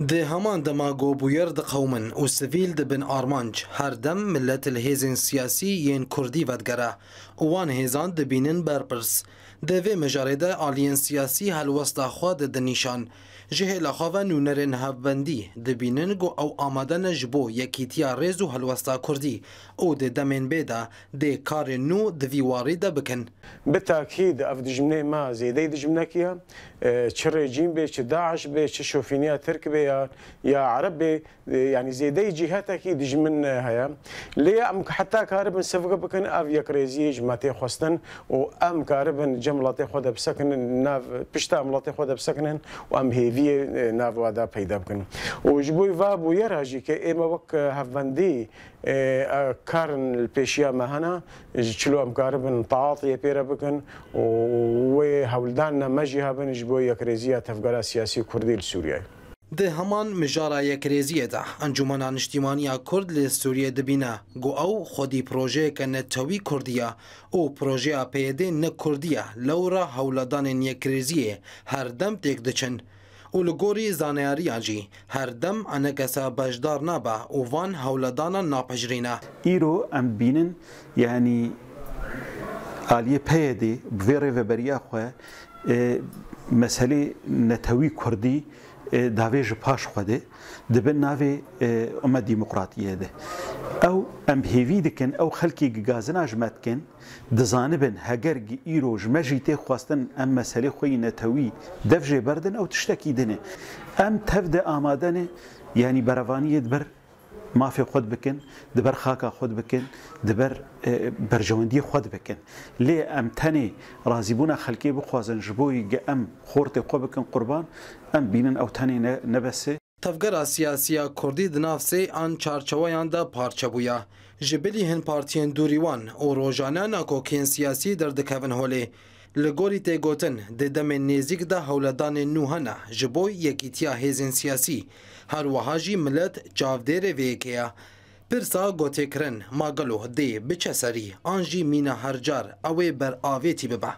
د همان د ماګوبویر د قومن او سویل د بن آرمانج هر دم ملت الهیزن سیاسی یین کردی ودګره وان هیزان د بینن برپرس د وی مجاره د آلین سیاسی هل وسط خو د نشان جه له خو نونرن هوندی د بینن گو او آماده نجبو یکیتیا رزو هل وسط کردی او د دمن بدا د کار نو د ویواری د بکن بالتاكيد اف د جمله ما زیدې د جمله کیه چرې جیم به چې داعش به چې شوفینیا ترک به هيا يا عربي يعني زيدي جهتك دج من هيا لي ام حتى كاربن سفك بكن اف يا كريزي جماتي خوستن وام كاربن جملاتي خذ بسكن ناف بشتا ملاتي خذ بسكن وام هيفي ناف وادا بيدا بكن وجبوي فاب يراجي كي اما وك هفندي كارن البيشيا مهنا جلو ام كاربن تعاطي بيرا بكن و هولدان اه، مجي هبن جبوي يكريزيا تفقرا سياسي كردي لسوريا د همان مجارا یک ریزیه ده انجمن نشتیمانی کرد لی سوریه دبینه گو او خودی پروژه که نتوی کردیه او پروژه پیده نکردیه لورا هولدان یک ریزیه هر دم تک دچن او لګوري زانیاریا جی هر دم انکسا بجدار نبه او وان هولدان ناپجرینه ایرو ام بینن یعنی آلیه پیده ویره وبریا خو مسئله نتوی کردی داوێژ پاش خودێ دەبن ناوێ ئەمە دیموکراتیە دێ. ئەو ئەم هێوی دکن ئەو خەلکی گازناژمەتکن دەزانبن هەگەرگی ئیرۆژ مەژی تێخواستن ئەم مەسلەی خۆی نەتەوی دەفژێ بەردن ئەو تشتێکی دنێ. ئەم تەفدە ئامادەنێ ینی بەرەوانیت بەر مافی خود بکن دبر خاکا خود بکن دبر برجواندی خود بکن لی ام تنی راضی بونا خلکی بخوازن جبوی گه ام خورت خو بکن قربان ام بینن او تنی نبسه Tevgera siyasiya Kurdî di nav sê an çarçewayan de parçebûye. Ji bilî hin partiyên dûrîwan û rojane nakokiyên siyasî derdikevin holê. لګوري ته ګوتن د دم نزیک د هولدان نوهنه جبو یکیتیا هیزن سیاسی هر وهاجی ملت چاودیر ویکیا پرسا ګوتکرن ماګلو دی بچسری انجی مینا هرجار او بر اویتی به